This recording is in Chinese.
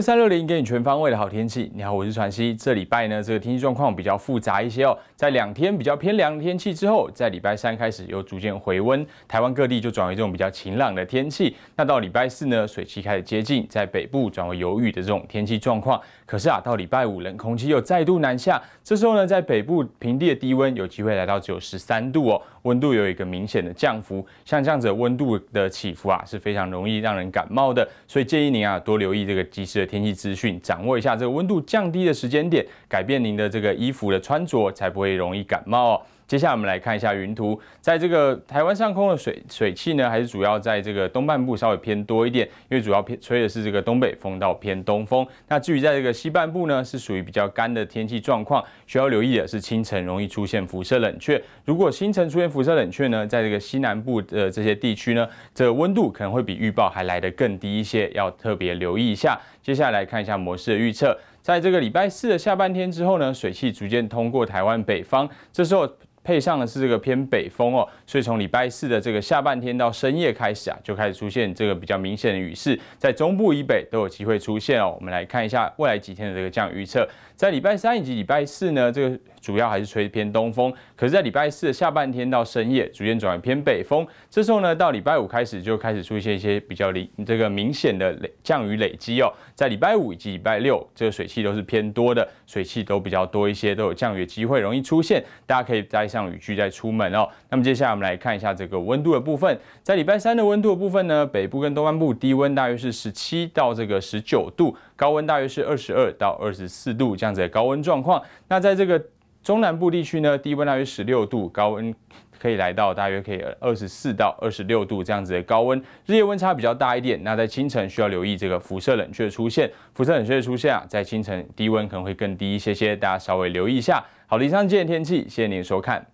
三六零给你全方位的好天气。你好，我是传熙。这礼拜呢，这个天气状况比较复杂一些哦。在两天比较偏凉的天气之后，在礼拜三开始有逐渐回温，台湾各地就转为这种比较晴朗的天气。那到礼拜四呢，水汽开始接近，在北部转为有雨的这种天气状况。可是啊，到礼拜五冷空气又再度南下，这时候呢，在北部平地的低温有机会来到只有十三度哦，温度有一个明显的降幅。像这样子温度的起伏啊，是非常容易让人感冒的。所以建议您啊，多留意这个及时的。天气资讯，掌握一下这个温度降低的时间点，改变您的这个衣服的穿着，才不会容易感冒哦。接下来我们来看一下云图，在这个台湾上空的水水汽呢，还是主要在这个东半部稍微偏多一点，因为主要偏吹的是这个东北风到偏东风。那至于在这个西半部呢，是属于比较干的天气状况，需要留意的是清晨容易出现辐射冷却。如果清晨出现辐射冷却呢，在这个西南部的这些地区呢，这温度可能会比预报还来得更低一些，要特别留意一下。接下来看一下模式的预测，在这个礼拜四的下半天之后呢，水汽逐渐通过台湾北方，这时候。配上的是这个偏北风哦，所以从礼拜四的这个下半天到深夜开始啊，就开始出现这个比较明显的雨势，在中部以北都有机会出现哦。我们来看一下未来几天的这个降雨预测，在礼拜三以及礼拜四呢，这个主要还是吹偏东风，可是，在礼拜四的下半天到深夜逐渐转为偏北风，这时候呢，到礼拜五开始就开始出现一些比较明这个明显的累降雨累积哦，在礼拜五以及礼拜六，这个水汽都是偏多的，水汽都比较多一些，都有降雨机会容易出现，大家可以在。像雨具再出门哦。那么接下来我们来看一下这个温度的部分。在礼拜三的温度的部分呢，北部跟东半部低温大约是十七到这个十九度，高温大约是二十二到二十四度这样子的高温状况。那在这个中南部地区呢，低温大约十六度，高温可以来到大约可以二十四到二十六度这样子的高温，日夜温差比较大一点。那在清晨需要留意这个辐射冷却的出现，辐射冷却的出现啊，在清晨低温可能会更低一些些，大家稍微留意一下。好的，以上今天天气，谢谢您收看。